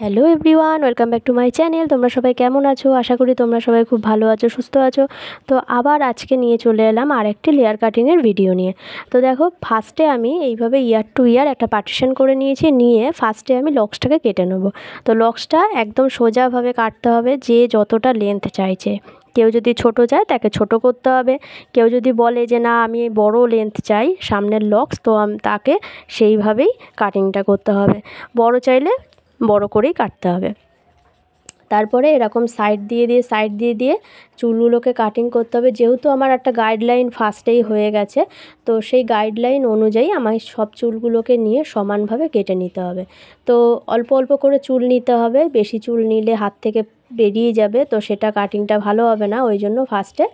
hello everyone welcome back to my channel তোমরা সবাই কেমন আছো আশা করি তোমরা সবাই খুব ভালো আছো সুস্থ আছো তো আবার আজকে নিয়ে চলে এলাম আর একটি লেয়ার কাটিংয়ের ভিডিও নিয়ে তো দেখো ফার্স্টে আমি এইভাবে ইয়ার টু ইয়ার একটা পার্টিশন করে নিয়েছি নিয়ে ফার্স্টে আমি লক্সটাকে কেটে নেবো তো লক্সটা একদম সোজাভাবে কাটতে হবে যে যতটা লেন্থ চাইছে কেউ যদি ছোট চায় তাকে ছোট করতে হবে কেউ যদি বলে যে না আমি বড় লেন্থ চাই সামনের লক্স তো তাকে সেইভাবেই কাটিংটা করতে হবে বড় চাইলে বড় করেই কাটতে হবে তারপরে এরকম সাইড দিয়ে দিয়ে সাইড দিয়ে দিয়ে চুলগুলোকে কাটিং করতে হবে যেহেতু আমার একটা গাইডলাইন ফার্স্টেই হয়ে গেছে তো সেই গাইডলাইন অনুযায়ী আমায় সব চুলগুলোকে নিয়ে সমানভাবে কেটে নিতে হবে তো অল্প অল্প করে চুল নিতে হবে বেশি চুল নিলে হাত থেকে বেরিয়ে যাবে তো সেটা কাটিংটা ভালো হবে না ওই জন্য ফার্স্টে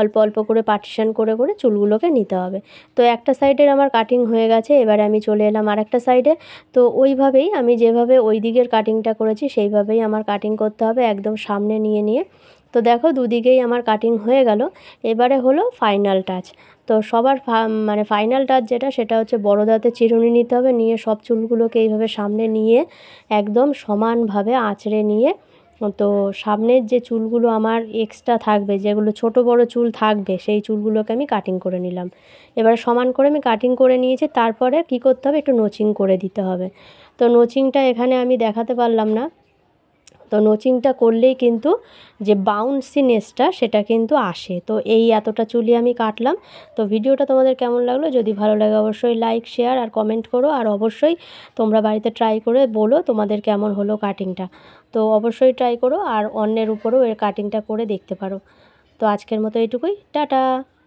অল্প অল্প করে পার্টিশান করে করে চুলগুলোকে নিতে হবে তো একটা সাইডের আমার কাটিং হয়ে গেছে এবারে আমি চলে এলাম আর একটা সাইডে তো ওইভাবেই আমি যেভাবে ওই দিকের কাটিংটা করেছি সেইভাবেই আমার কাটিং করতে হবে একদম সামনে নিয়ে নিয়ে তো দেখো দুদিকেই আমার কাটিং হয়ে গেল এবারে হলো ফাইনাল টাচ তো সবার মানে ফাইনাল টাচ যেটা সেটা হচ্ছে বড় দাঁতে চিরুনি নিতে হবে নিয়ে সব চুলগুলোকে এইভাবে সামনে নিয়ে একদম সমানভাবে আঁচড়ে নিয়ে তো সামনের যে চুলগুলো আমার এক্সট্রা থাকবে যেগুলো ছোট বড় চুল থাকবে সেই চুলগুলোকে আমি কাটিং করে নিলাম এবার সমান করে আমি কাটিং করে নিয়েছি তারপরে কি করতে হবে একটু নোচিং করে দিতে হবে তো নোচিংটা এখানে আমি দেখাতে পারলাম না তো নোচিংটা করলেই কিন্তু যে বাউন্সিনেসটা সেটা কিন্তু আসে তো এই এতটা চুলি আমি কাটলাম তো ভিডিওটা তোমাদের কেমন লাগলো যদি ভালো লাগে অবশ্যই লাইক শেয়ার আর কমেন্ট করো আর অবশ্যই তোমরা বাড়িতে ট্রাই করে বলো তোমাদের কেমন হলো কাটিংটা তো অবশ্যই ট্রাই করো আর অন্যের উপরেও এর কাটিংটা করে দেখতে পারো তো আজকের মতো এটুকুই টাটা